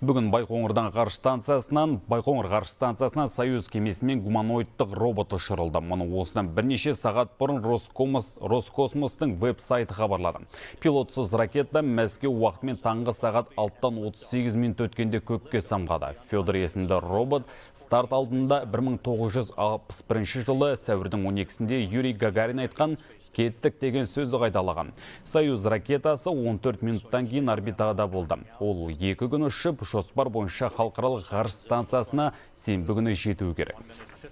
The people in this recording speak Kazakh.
Бүгін Байқоңырдан ғарыш станциясынан, Байқоңыр ғарыш станциясынан Союз кемесімен гуманоидтық робот ұшырылды. Мұны осыдан бірнеше сағат бұрын Роскосмостың веб-сайты хабарлады. Пилотсыз ракета Мәскеу уақытмен таңғы сағат 6-38 минут төткенде көкке самғады. Федор есімді робот старт алдында 1961 жылы сәуірдің 12-сінде Юрий Гагарин айтқан кеттік деген сөзді қайталаған. Союз ракетасы 14 минуттан кейін орбитада болды. Ол екі күн ұшып, жоспар бойынша халықаралық ғарыш станциясына сенбі күні жетуі керек.